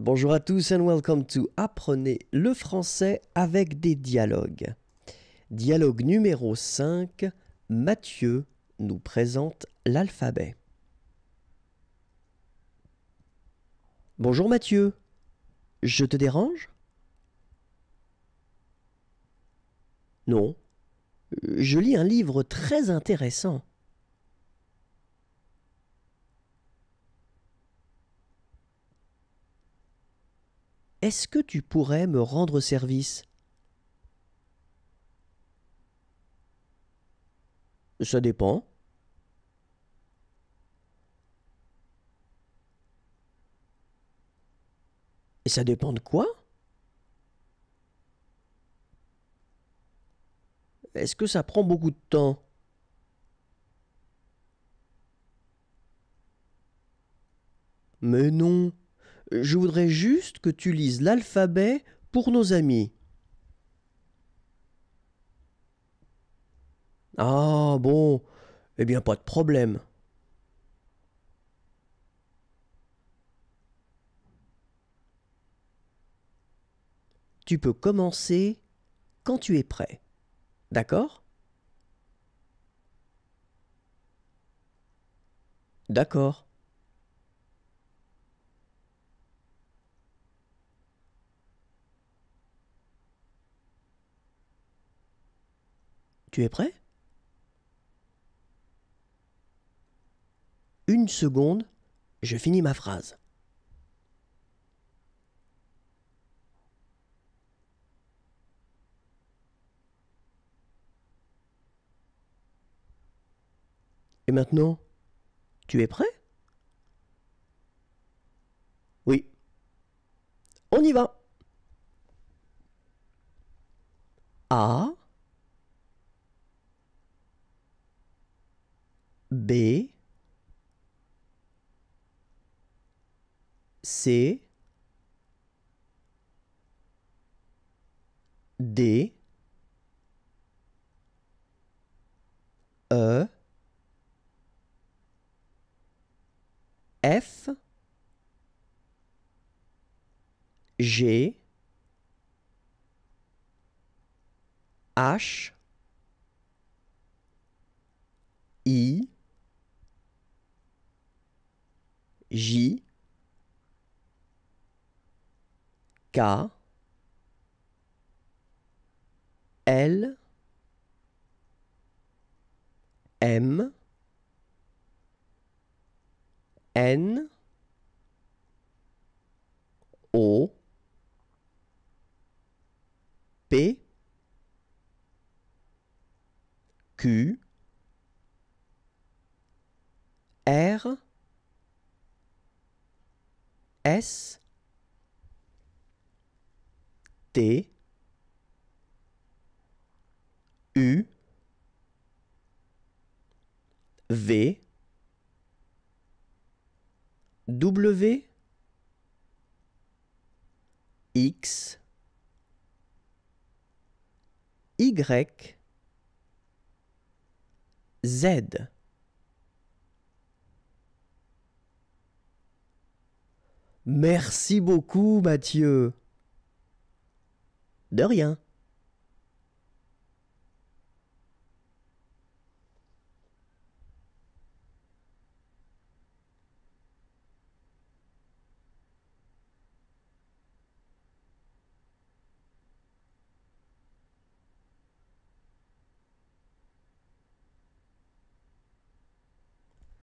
Bonjour à tous and welcome to Apprenez le français avec des dialogues. Dialogue numéro 5. Mathieu nous présente l'alphabet. Bonjour Mathieu. Je te dérange Non. Je lis un livre très intéressant. Est-ce que tu pourrais me rendre service Ça dépend. Et ça dépend de quoi Est-ce que ça prend beaucoup de temps Mais non, je voudrais juste que tu lises l'alphabet pour nos amis. Ah bon, eh bien pas de problème. Tu peux commencer quand tu es prêt. D'accord D'accord. Tu es prêt Une seconde, je finis ma phrase. Et maintenant, tu es prêt Oui. On y va. A. B C D E F G H I J K L M N O P Q R S T U V W X Y Z Merci beaucoup, Mathieu. De rien.